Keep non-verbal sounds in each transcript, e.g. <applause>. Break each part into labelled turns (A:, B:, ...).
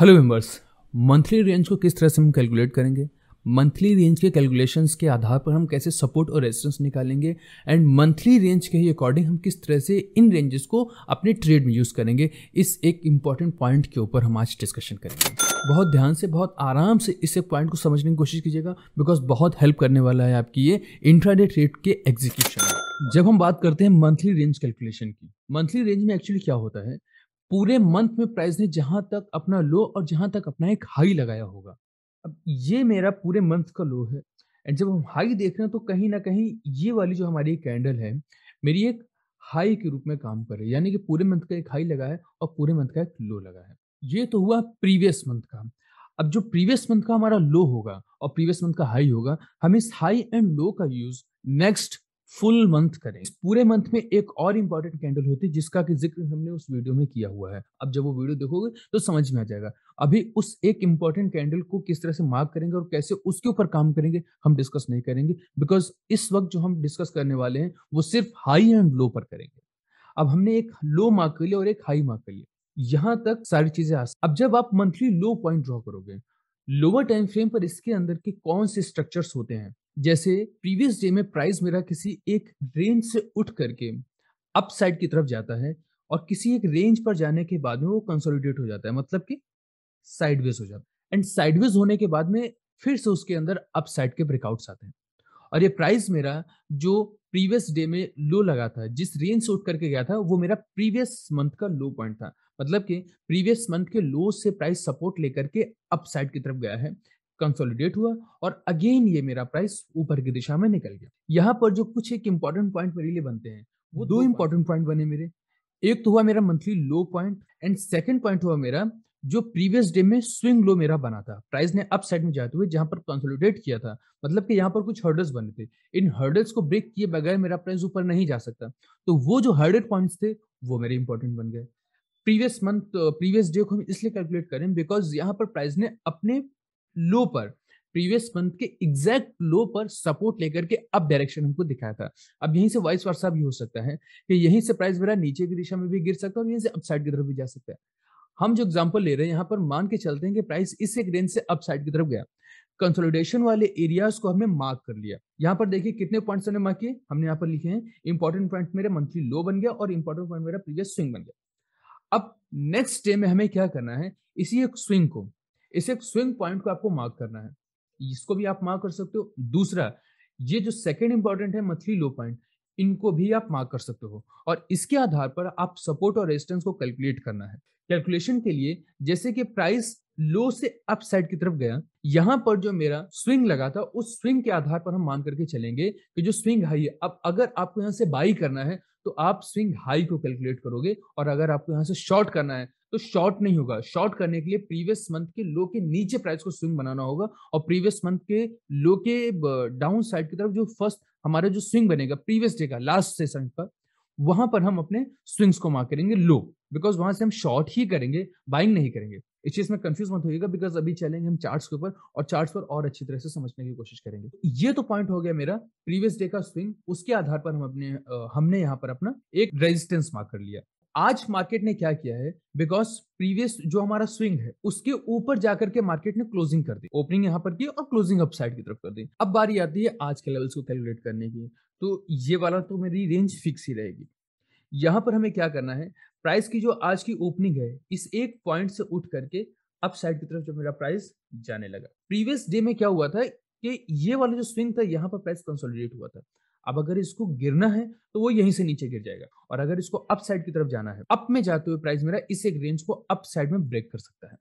A: Hello members monthly range को किस तरह से हम कैलकुलेट करेंगे मंथली रेंज के कैलकुलेशंस के आधार पर हम कैसे सपोर्ट और रेजिस्टेंस निकालेंगे एंड मंथली रेंज के ही अकॉर्डिंग हम किस तरह से इन रेंजेस को अपने ट्रेड में यूज़ करेंगे इस एक इम्पॉर्टेंट पॉइंट के ऊपर हम आज डिस्कशन करेंगे बहुत ध्यान से बहुत आराम से इस एक पॉइंट को समझने की कोशिश कीजिएगा बिकॉज बहुत हेल्प करने वाला है आपकी ये इंट्राडे ट्रेड के एग्जीक्यूशन जब हम बात करते हैं मंथली रेंज कैलकुलेशन की मंथली रेंज में एक्चुअली क्या होता है पूरे मंथ में प्राइस ने जहां तक अपना लो और जहां तक अपना एक हाई लगाया होगा अब ये मेरा पूरे मंथ का लो है एंड जब हम हाई देख रहे हैं तो कहीं ना कहीं ये वाली जो हमारी कैंडल है मेरी एक हाई के रूप में काम कर रही है यानी कि पूरे मंथ का एक हाई लगा है और पूरे मंथ का एक लो लगा है ये तो हुआ प्रीवियस मंथ का अब जो प्रीवियस मंथ का हमारा लो होगा और प्रीवियस मंथ का हाई होगा हम इस हाई एंड लो का यूज नेक्स्ट फुल मंथ करें पूरे मंथ में एक और इंपॉर्टेंट कैंडल होती है जिसका कि जिक्र हमने उस वीडियो में किया हुआ है अब जब वो वीडियो देखोगे तो समझ में आ जाएगा अभी उस एक इंपॉर्टेंट कैंडल को किस तरह से मार्क करेंगे और कैसे उसके ऊपर काम करेंगे हम डिस्कस नहीं करेंगे बिकॉज इस वक्त जो हम डिस्कस करने वाले हैं वो सिर्फ हाई एंड लो पर करेंगे अब हमने एक लो मार्क कर लिया और एक हाई मार्क कर लिया यहाँ तक सारी चीजें आ अब जब आप मंथली लो पॉइंट ड्रॉ करोगे लोअर टाइम फ्रेम पर इसके अंदर के कौन से स्ट्रक्चर्स होते हैं जैसे प्रीवियस डे में प्राइस मेरा किसी एक रेंज से उठ करके अपसाइड की तरफ जाता है और किसी एक रेंज पर जाने के बाद में वो कंसोलिडेट हो जाता है मतलब कि साइडवेज हो जाता है एंड साइडवेज होने के बाद में फिर से उसके अंदर अपसाइड के ब्रेकआउट्स आते हैं और ये प्राइस मेरा जो प्रीवियस डे में लो लगा था जिस रेंज से उठ करके गया था वो मेरा प्रीवियस मंथ का लो पॉइंट था मतलब कि प्रीवियस मंथ के लो से प्राइस सपोर्ट लेकर के अपसाइड की तरफ गया है कंसोलिडेट हुआ और अगेन ये मेरा प्राइस ऊपर की दिशा में निकल गया यहाँ पर जो कुछ एक इम्पोर्टेंट पॉइंट मेरे लिए बनते हैं वो दो इम्पोर्टेंट पॉइंट बने मेरे एक तो हुआ मेरा monthly low point and second point हुआ मेरा जो प्रीवियस डे में स्विंग लो मेरा बना था प्राइस ने अप साइड में जाते हुए जहां पर कंसोलिडेट किया था मतलब कि यहाँ पर कुछ हर्डल्स बने थे इन हर्डल्स को ब्रेक किए बगैर मेरा प्राइस ऊपर नहीं जा सकता तो वो जो हर्डल पॉइंट्स थे वो मेरे इंपॉर्टेंट बन गए प्रीवियस मंथ प्रीवियस डे को हम इसलिए कैलकुलेट करें बिकॉज यहाँ पर प्राइस ने अपने लो पर प्रीवियस मंथ के एग्जैक्ट लो पर सपोर्ट लेकर के अब डायरेक्शन हमको दिखाया था अब यहीं से वाइस वर्षा भी हो सकता है कि यहीं से प्राइस बढ़ा नीचे की दिशा में भी गिर सकता है और यहीं से अपसाइड की तरफ भी जा सकता है हम जो एग्जाम्पल ले रहे हैं यहाँ पर मान के चलते हैं कि प्राइस इस एक रेंज से अपसाइड की तरफ गया कंसोलिडेशन वाले एरियाज को हमने मार्क कर लिया यहाँ पर देखिए कितने पॉइंट्स हमने मार्क किए हमने यहाँ पर लिखे हैं इंपॉर्टेंट पॉइंट मेरा मंथली लो बन गया और इंपॉर्टेंट पॉइंट मेरा प्रीवियस स्विंग बन गया अब नेक्स्ट डे में हमें क्या करना है इसी एक स्विंग को इस एक स्विंग पॉइंट को आपको मार्क करना है इसको भी आप मार्क कर सकते हो दूसरा ये जो सेकेंड इंपॉर्टेंट है मछली लो पॉइंट इनको भी आप मार्क कर सकते हो और इसके आधार पर आप सपोर्ट और रेजिस्टेंस को कैलकुलेट करना है कैलकुलेशन के लिए जैसे कि प्राइस लो से अप साइड की तरफ गया यहाँ पर जो मेरा स्विंग लगा था उस स्विंग के आधार पर हम मान करके चलेंगे कि जो स्विंग हाई है अब अगर आपको यहाँ से बाई करना है तो आप स्विंग हाई को कैलकुलेट करोगे और अगर आपको यहाँ से शॉर्ट करना है तो शॉर्ट नहीं होगा शॉर्ट करने के लिए प्रीवियस मंथ के लो के नीचे प्राइस को स्विंग बनाना होगा और प्रीवियस मंथ के लो के डाउन uh, साइड की तरफ जो फर्स्ट हमारा जो स्विंग बनेगा प्रीवियस डे का लास्ट सेशन का वहां पर हम अपने स्विंग्स को मार्क करेंगे लो बिकॉज वहां से हम शॉर्ट ही करेंगे बाइंग नहीं करेंगे इस चीज में कंफ्यूज मत होगा बिकॉज अभी चलेंगे हम चार्ट्स के ऊपर और चार्ट्स पर और अच्छी तरह से समझने की कोशिश करेंगे तो ये तो पॉइंट हो गया मेरा प्रीवियस डे का स्विंग उसके आधार पर हम अपने uh, हमने यहाँ पर अपना एक रेजिस्टेंस मार्क कर लिया आज मार्केट ने क्या किया है बिकॉज प्रीवियस जो हमारा स्विंग है उसके ऊपर जाकर के मार्केट ने क्लोजिंग कर दी ओपनिंग यहां पर की और क्लोजिंग अपसाइड की तरफ कर दी अब बारी आती है आज के लेवल्स को कैलकुलेट करने की तो ये वाला तो मेरी रेंज फिक्स ही रहेगी यहां पर हमें क्या करना है प्राइस की जो आज की ओपनिंग है इस एक पॉइंट से उठ करके अप साइड की तरफ जो मेरा प्राइस जाने लगा प्रीवियस डे में क्या हुआ था कि ये वाला जो स्विंग था यहाँ पर प्राइस कंसोलिडेट हुआ था अब अगर इसको गिरना है तो वो यहीं से नीचे गिर जाएगा और अगर इसको अप साइड की तरफ जाना है अप में जाते हुए प्राइस मेरा इस एक रेंज को अप साइड में ब्रेक कर सकता है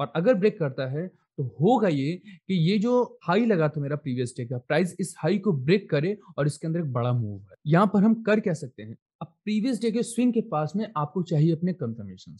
A: और अगर ब्रेक करता है तो होगा ये कि ये जो हाई लगा था मेरा प्रीवियस डे का प्राइस इस हाई को ब्रेक करे और इसके अंदर एक बड़ा मूव है यहाँ पर हम कर क्या सकते हैं अब प्रीवियस डे के स्विंग के पास में आपको चाहिए अपने कंफर्मेशन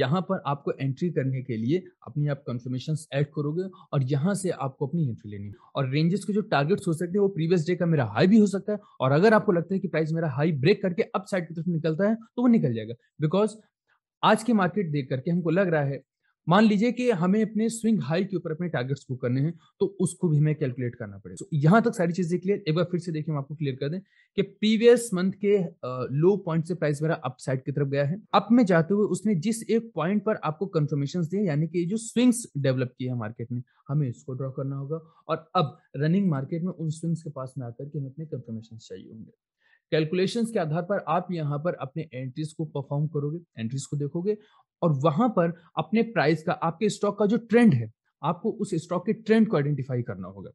A: यहाँ पर आपको एंट्री करने के लिए अपनी आप कंफर्मेशन ऐड करोगे और यहाँ से आपको अपनी एंट्री लेनी और रेंजेस के जो टारगेट्स हो सकते हैं वो प्रीवियस डे का मेरा हाई भी हो सकता है और अगर आपको लगता है कि प्राइस मेरा हाई ब्रेक करके अप साइड की तरफ निकलता है तो वो निकल जाएगा बिकॉज आज के मार्केट देख करके हमको लग रहा है मान लीजिए कि हमें अपने स्विंग हाई के ऊपर अपने टारगेट्स बुक करने हैं तो उसको भी हमें कैलकुलेट करना पड़ेगा so, यहां तक सारी चीजें क्लियर एक बार फिर से देखिए हम आपको क्लियर कर दें कि प्रीवियस मंथ के लो पॉइंट से प्राइस मेरा अप साइड की तरफ गया है अप में जाते हुए उसने जिस एक पॉइंट पर आपको कंफर्मेशन दिए यानी कि जो स्विंग्स डेवलप किए हैं मार्केट में हमें इसको ड्रॉ करना होगा और अब रनिंग मार्केट में उन स्विंग्स के पास में आकर के हमें अपने कंफर्मेशन चाहिए होंगे कैलकुलेशन के आधार पर आप यहाँ पर अपने एंट्रीज को परफॉर्म करोगे एंट्रीज को देखोगे और वहां पर अपने प्राइस का आपके स्टॉक का जो ट्रेंड है आपको उस स्टॉक के ट्रेंड को आइडेंटिफाई करना होगा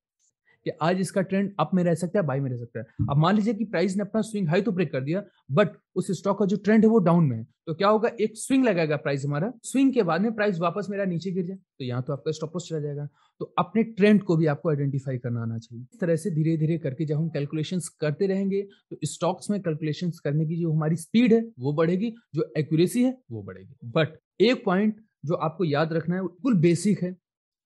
A: कि आज इसका ट्रेंड अप में रह सकता है बाई में रह सकता है अब मान लीजिए कि प्राइस ने अपना स्विंग हाई तो ब्रेक कर दिया बट उस स्टॉक का जो ट्रेंड है वो डाउन में है तो क्या होगा एक स्विंग लगाएगा प्राइस हमारा स्विंग के बाद में प्राइस वापस मेरा नीचे गिर जाए तो यहाँ तो आपका स्टॉप लॉस चला जाएगा तो अपने ट्रेंड को भी आपको आइडेंटिफाई करना आना चाहिए इस तरह से धीरे धीरे करके जब हम कैलकुलेशन करते रहेंगे तो स्टॉक्स में कैलकुलेशन करने की जो हमारी स्पीड है वो बढ़ेगी जो एक्यूरेसी है वो बढ़ेगी बट एक पॉइंट जो आपको याद रखना है बिल्कुल बेसिक है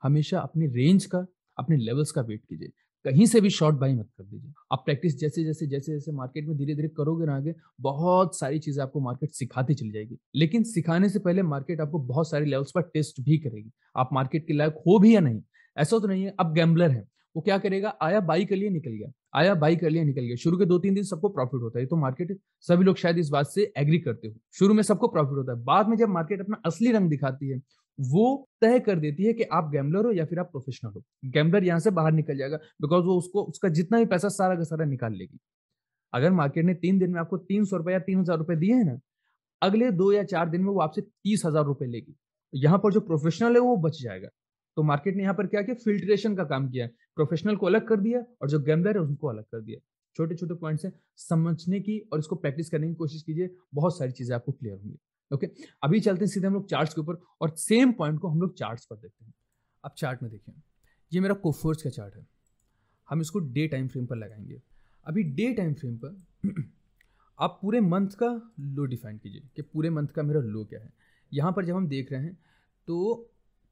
A: हमेशा अपने रेंज का अपने लेवल्स का वेट कीजिए कहीं से भी शॉर्ट बाई मत कर दीजिए आप प्रैक्टिस जैसे जैसे जैसे जैसे मार्केट में धीरे धीरे करोगे ना आगे बहुत सारी चीज़ें आपको मार्केट सिखाती चली जाएगी लेकिन सिखाने से पहले मार्केट आपको बहुत सारे लेवल्स पर टेस्ट भी करेगी आप मार्केट के लायक हो भी या नहीं ऐसा तो नहीं है आप गैम्बलर है वो क्या करेगा आया बाई कर लिए निकल गया आया बाई कर लिए निकल गया शुरू के दो तीन दिन सबको प्रॉफिट होता है तो मार्केट सभी लोग शायद इस बात से एग्री करते हो शुरू में सबको प्रॉफिट होता है बाद में जब मार्केट अपना असली रंग दिखाती है वो तय कर देती है कि आप गैम्बलर हो या फिर आप प्रोफेशनल हो गैम्बलर यहाँ से बाहर निकल जाएगा बिकॉज वो उसको उसका जितना भी पैसा सारा का सारा निकाल लेगी अगर मार्केट ने तीन दिन में आपको तीन सौ रुपए या तीन हजार रुपए दिए हैं ना अगले दो या चार दिन में वो आपसे तीस हजार रुपए लेगी यहाँ पर जो प्रोफेशनल है वो बच जाएगा तो मार्केट ने यहाँ पर क्या किया फिल्ट्रेशन का काम किया प्रोफेशनल को अलग कर दिया और जो गैम्बलर है उनको अलग कर दिया छोटे छोटे पॉइंट्स हैं समझने की और इसको प्रैक्टिस करने की कोशिश कीजिए बहुत सारी चीज़ें आपको क्लियर होंगी ओके अभी चलते हैं सीधे हम लोग चार्ट के ऊपर और सेम पॉइंट को हम लोग चार्ट पर देखते हैं अब चार्ट में देखिए ये मेरा कोफोर्स का चार्ट है हम इसको डे टाइम फ्रेम पर लगाएंगे अभी डे टाइम फ्रेम पर <clears throat> आप पूरे मंथ का लो डिफाइन कीजिए कि पूरे मंथ का मेरा लो क्या है यहाँ पर जब हम देख रहे हैं तो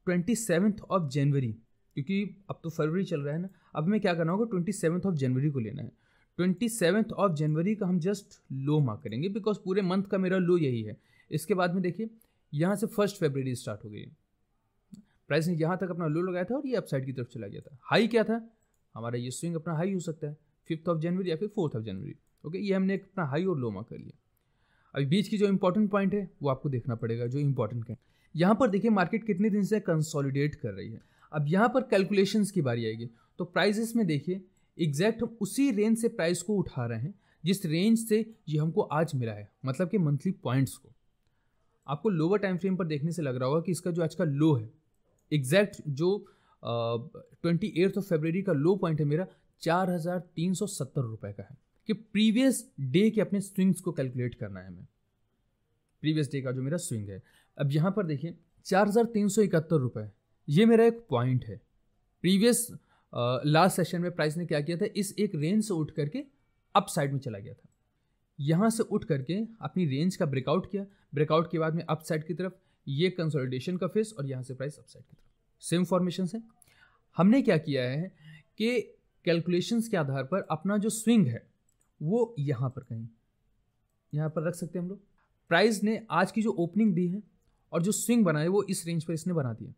A: ट्वेंटी सेवन्थ ऑफ जनवरी क्योंकि अब तो फरवरी चल रहा है ना अब हमें क्या करना होगा ट्वेंटी सेवन्थ ऑफ जनवरी को लेना है ट्वेंटी सेवन्थ ऑफ जनवरी का हम जस्ट लो मार्क करेंगे बिकॉज पूरे मंथ का मेरा लो यही है इसके बाद में देखिए यहाँ से फर्स्ट फेबररी स्टार्ट हो गई प्राइस ने यहाँ तक अपना लो लगाया था और ये अपसाइड की तरफ चला गया था हाई क्या था हमारा ये स्विंग अपना हाई हो सकता है फिफ्थ ऑफ जनवरी या फिर फोर्थ ऑफ जनवरी ओके ये हमने अपना हाई और लो मार्क कर लिया अभी बीच की जो इंपॉर्टेंट पॉइंट है वो आपको देखना पड़ेगा जो इंपॉर्टेंट है यहाँ पर देखिए मार्केट कितने दिन से कंसोलिडेट कर रही है अब यहाँ पर कैलकुलेशन की बारी आएगी तो प्राइजेस में देखिए एग्जैक्ट हम उसी रेंज से प्राइस को उठा रहे हैं जिस रेंज से ये हमको आज मिला है मतलब कि मंथली पॉइंट्स को आपको लोअर टाइम फ्रेम पर देखने से लग रहा होगा कि इसका जो आज का लो है एग्जैक्ट जो ट्वेंटी एट्थ ऑफ फेबररी का लो पॉइंट है मेरा चार हज़ार तीन सौ सत्तर रुपये का है कि प्रीवियस डे के अपने स्विंग्स को कैलकुलेट करना है हमें प्रीवियस डे का जो मेरा स्विंग है अब यहाँ पर देखिए चार हज़ार तीन सौ इकहत्तर रुपये ये मेरा एक पॉइंट है प्रीवियस लास्ट सेशन में प्राइस ने क्या किया था इस एक रेंज से उठ करके अप साइड में चला गया था यहाँ से उठ करके अपनी रेंज का ब्रेकआउट किया ब्रेकआउट के बाद में अपसाइड की तरफ ये कंसोलिडेशन का फेस और यहाँ से प्राइस अपसाइड की तरफ सेम फॉर्मेशन से हमने क्या किया है कि कैलकुलेशंस के आधार पर अपना जो स्विंग है वो यहाँ पर कहीं यहाँ पर रख सकते हैं हम लोग प्राइस ने आज की जो ओपनिंग दी है और जो स्विंग बनाए वो इस रेंज पर इसने बना दिया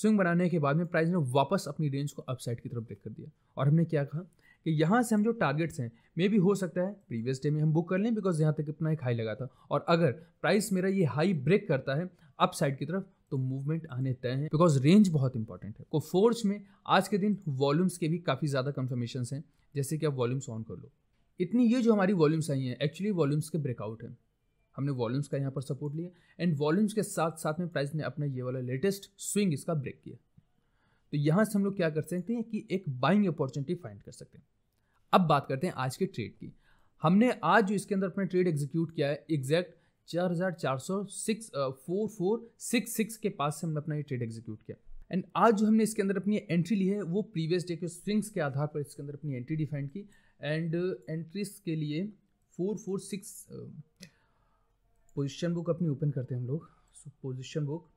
A: स्विंग बनाने के बाद में प्राइस ने वापस अपनी रेंज को अपसाइड की तरफ ब्रेक कर दिया और हमने क्या कहा कि यहाँ से हम जो टारगेट्स हैं मे भी हो सकता है प्रीवियस डे में हम बुक कर लें बिकॉज यहाँ तक अपना एक हाई लगा था और अगर प्राइस मेरा ये हाई ब्रेक करता है अप साइड की तरफ तो मूवमेंट आने तय हैं बिकॉज रेंज बहुत इंपॉर्टेंट है को तो फोर्स में आज के दिन वॉल्यूम्स के भी काफ़ी ज़्यादा कन्फर्मेशन हैं जैसे कि आप वॉल्यूम्स ऑन कर लो इतनी ये जो हमारी वॉल्यूम्स आई हैं एक्चुअली वॉल्यूम्स के ब्रेकआउट हैं हमने वॉल्यूम्स का यहाँ पर सपोर्ट लिया एंड वॉल्यूम्स के साथ साथ में प्राइस ने अपना ये वाला लेटेस्ट स्विंग इसका ब्रेक किया तो यहाँ से हम लोग क्या कर सकते हैं कि एक बाइंग अपॉर्चुनिटी फाइंड कर सकते हैं अब बात करते हैं आज के ट्रेड की हमने आज जो इसके अंदर अपना ट्रेड एग्जीक्यूट किया है एग्जैक्ट चार हज़ार चार सौ six four four six six के पास से हमने अपना ये ट्रेड एग्जीक्यूट किया एंड आज जो हमने इसके अंदर अपनी एंट्री ली है वो प्रीवियस डे के स्विंग्स के आधार पर इसके अंदर अपनी एंट्री डिफाइन की एंड एंट्रीज के लिए four four six position book अपनी ओपन करते हैं हम लोग पोजिशन बुक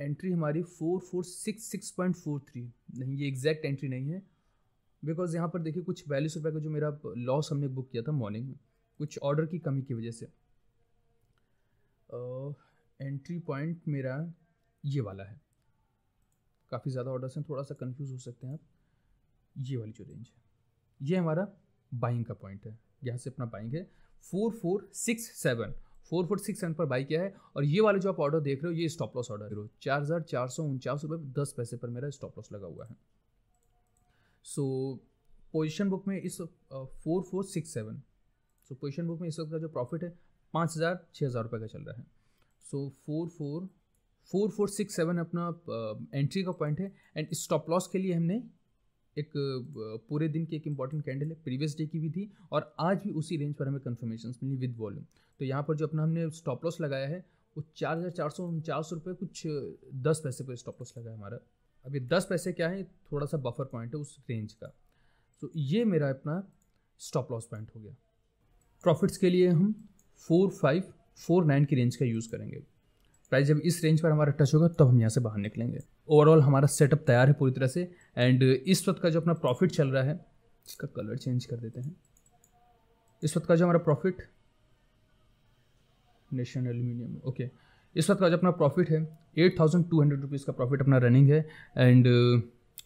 A: एंट्री हमारी four four six six point four three नहीं ये एग्जैक्ट एंट्री नहीं है बिकॉज यहाँ पर देखिए कुछ बयालीस रुपये का जो मेरा लॉस हमने बुक किया था मॉर्निंग में कुछ ऑर्डर की कमी की वजह से एंट्री uh, पॉइंट मेरा ये वाला है काफ़ी ज़्यादा ऑर्डर्स हैं थोड़ा सा कन्फ्यूज हो सकते हैं आप ये वाली जो रेंज है ये हमारा बाइंग का पॉइंट है यहाँ से अपना बाइंग है four four six seven four four six seven पर बाई किया है और ये वाले जो आप ऑर्डर देख रहे हो ये स्टॉप लॉस ऑर्डर है चार हज़ार चार सौ उनचास रुपये दस पैसे पर मेरा स्टॉप लॉस लगा हुआ है सो पोजिशन बुक में इस four four six seven so position book में इस वक्त का जो प्रॉफिट है पाँच हज़ार छः हज़ार रुपये का चल रहा है so four four four four six seven अपना एंट्री का पॉइंट है एंड स्टॉप लॉस के लिए हमने एक पूरे दिन की एक इंपॉर्टेंट कैंडल है प्रीवियस डे की भी थी और आज भी उसी रेंज पर हमें कन्फर्मेशन मिली विद वॉल्यूम तो यहाँ पर जो अपना हमने स्टॉप लॉस लगाया है वो चार हज़ार चार सौ उनचास रुपये कुछ दस पैसे पर स्टॉप लॉस लगाया हमारा अब ये दस पैसे क्या है थोड़ा सा बफर पॉइंट है उस रेंज का सो तो ये मेरा अपना स्टॉप लॉस पॉइंट हो गया प्रॉफिट्स के लिए हम फोर फाइव फोर नाइन की रेंज का यूज़ करेंगे प्राइस जब इस रेंज पर हमारा टच होगा तब तो हम यहाँ से बाहर निकलेंगे ओवरऑल हमारा सेटअप तैयार है पूरी तरह से एंड इस वक्त का जो अपना प्रॉफिट चल रहा है इसका कलर चेंज कर देते हैं इस वक्त का जो हमारा प्रॉफिट नेशन एल्यूमिनियम ओके इस वक्त का जो अपना प्रॉफिट है eight thousand two hundred rupees का प्रॉफिट अपना रनिंग है एंड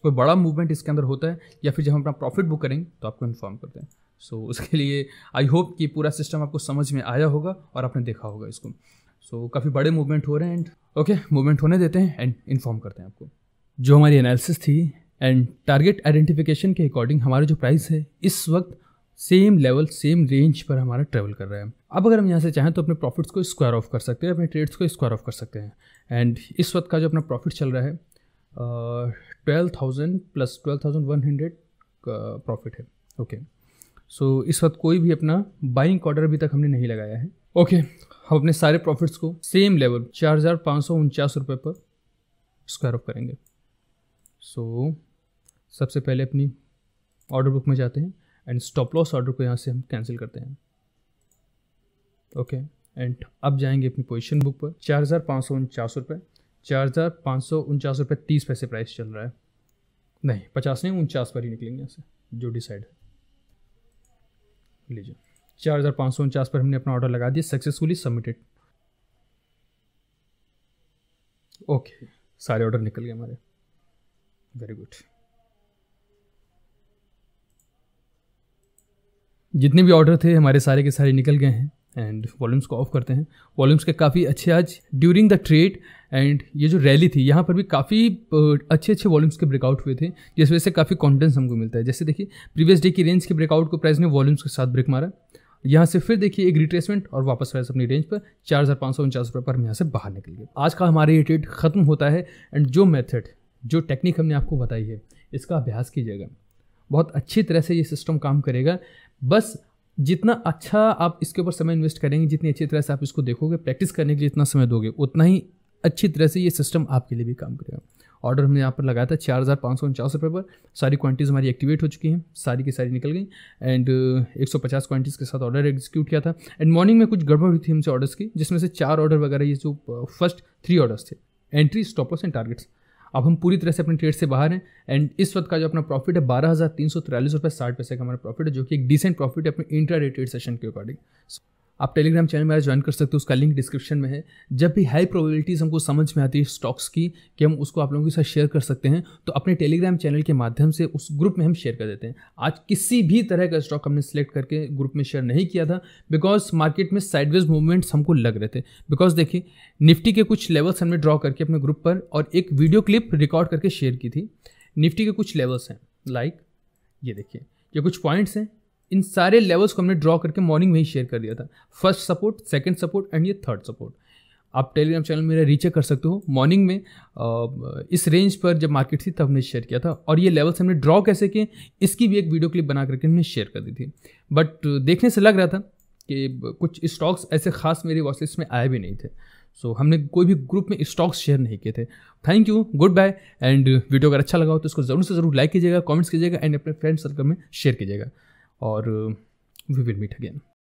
A: कोई बड़ा मूवमेंट इसके अंदर होता है या फिर जब हम अपना प्रॉफिट बुक करेंगे तो आपको इन्फॉर्म करते हैं सो so, उसके लिए आई होप कि पूरा सिस्टम आपको समझ में आया होगा और आपने देखा होगा इसको सो so, काफ़ी बड़े मूवमेंट हो रहे हैं एंड ओके मूवमेंट होने देते हैं एंड इन्फॉर्म करते हैं आपको जो हमारी एनालिसिस थी एंड टारगेट आइडेंटिफिकेशन के अकॉर्डिंग हमारा जो प्राइस है इस वक्त सेम लेवल सेम रेंज पर हमारा ट्रेवल कर रहा है अब अगर हम यहाँ से चाहें तो अपने प्रॉफिट्स को स्क्वायर ऑफ कर सकते हैं अपने ट्रेड्स को स्क्वायर ऑफ कर सकते हैं एंड इस वक्त का जो अपना प्रॉफिट चल रहा है twelve thousand plus twelve thousand one hundred profit है ओके okay. सो so, इस वक्त कोई भी अपना बाइंग ऑर्डर अभी तक हमने नहीं लगाया है ओके okay, हम अपने सारे प्रॉफिट्स को सेम लेवल चार हज़ार पाँच सौ उनचास रुपये पर स्क्वायर ऑफ करेंगे सो so, सबसे पहले अपनी ऑर्डर बुक में जाते हैं एंड स्टॉप लॉस ऑर्डर को यहाँ से हम कैंसिल करते हैं ओके एंड अब जाएंगे अपनी पोजिशन बुक पर चार हज़ार पाँच सौ उनचास रुपये चार हज़ार पाँच सौ उनचास रुपये तीस पैसे प्राइस चल रहा है नहीं पचास नहीं उनचास पर ही निकलेंगे यहाँ से जो डिसाइड है लीजिए चार हज़ार पाँच सौ उनचास पर हमने अपना ऑर्डर लगा दिया सक्सेसफुली सबमिटेड ओके सारे ऑर्डर निकल गए हमारे वेरी गुड जितने भी ऑर्डर थे हमारे सारे के सारे निकल गए हैं एंड वॉल्यूम्स को ऑफ करते हैं वॉल्यूम्स के काफ़ी अच्छे आज ड्यूरिंग द ट्रेड एंड ये जो रैली थी यहाँ पर भी काफ़ी अच्छे अच्छे वॉल्यूम्स के ब्रेकआउट हुए थे जिस वजह से काफ़ी कॉन्फिडेंस हमको मिलता है जैसे देखिए प्रीवियस डे की रेंज के ब्रेकआउट को प्राइस ने वॉल्यूम्स के साथ ब्रेक मारा यहाँ से फिर देखिए एक रिट्रेसमेंट और वापस वैसे अपनी रेंज पर चार हज़ार पाँच सौ उनचास रुपये पर हम यहाँ से बाहर निकल गए आज का हमारा ये ट्रेड खत्म होता है एंड जो मेथड जो टेक्निक हमने आपको बताई है इसका अभ्यास कीजिएगा बहुत अच्छी तरह से ये सिस्टम काम करेगा बस जितना अच्छा आप इसके ऊपर समय इन्वेस्ट करेंगे जितनी अच्छी तरह से आप इसको देखोगे प्रैक्टिस करने के लिए इतना समय दोगे उतना ही अच्छी तरह से ये सिस्टम आपके लिए भी काम करेगा ऑर्डर हमने यहाँ पर लगाया था चार हज़ार पाँच सौ उनचास रुपये पर सारी क्वांटिटीज़ हमारी एक्टिवेट हो चुकी हैं सारी की सारी निकल गई एंड uh, एक सौ पचास क्वांटिटीज़ के साथ ऑर्डर एग्जीक्यूट किया था एंड मॉर्निंग में कुछ गड़बड़ हुई थी हमसे ऑर्डर्स की जिसमें से चार ऑर्डर वगैरह ये जो फर्स्ट थ्री ऑर्डर्स थे एंट्री स्टॉपर्स एंड टारगेट्स अब हम पूरी तरह से अपने ट्रेड से बाहर हैं एंड इस वक्त का जो अपना प्रॉफिट है बारह हज़ार तीन सौ तिरालीस रुपये साठ पैसे का हमारा प्रॉफिट है जो कि एक डिसेंट प्रॉफिट है अपने इंट्रा ट्रेड सेशन के अकॉर्डिंग आप टेलीग्राम चैनल मेरा ज्वाइन कर सकते हो उसका लिंक डिस्क्रिप्शन में है जब भी हाई प्रोबेबिलिटीज़ हमको समझ में आती है स्टॉक्स की कि हम उसको आप लोगों के साथ शेयर कर सकते हैं तो अपने टेलीग्राम चैनल के माध्यम से उस ग्रुप में हम शेयर कर देते हैं आज किसी भी तरह का स्टॉक हमने सेलेक्ट करके ग्रुप में शेयर नहीं किया था बिकॉज मार्केट में साइडवेज मूवमेंट्स हमको लग रहे थे बिकॉज देखिए निफ्टी के कुछ लेवल्स हमने ड्रॉ करके अपने ग्रुप पर और एक वीडियो क्लिप रिकॉर्ड करके शेयर की थी निफ्टी के कुछ लेवल्स हैं लाइक ये देखिए ये कुछ पॉइंट्स हैं इन सारे लेवल्स को हमने ड्रॉ करके मॉर्निंग में ही शेयर कर दिया था first support second support and ये थर्ड सपोर्ट आप टेलीग्राम चैनल मेरा रीचेक कर सकते हो मॉर्निंग में आ, इस रेंज पर जब मार्केट थी तब हमने शेयर किया था और ये लेवल्स हमने ड्रॉ कैसे किए इसकी भी एक वीडियो क्लिप बना करके हमने शेयर कर दी थी बट देखने से लग रहा था कि कुछ स्टॉक्स ऐसे खास मेरे वॉसिस में आए भी नहीं थे सो so, हमने कोई भी ग्रुप में स्टॉक्स शेयर नहीं किए थे thank you good bye and video अगर अच्छा लगा हो तो इसको ज़रूर से ज़रूर लाइक कीजिएगा कमेंट्स कीजिएगा एंड अपने फ्रेंड सर्कल में शेयर कीजिएगा और वी विल मीट अगेन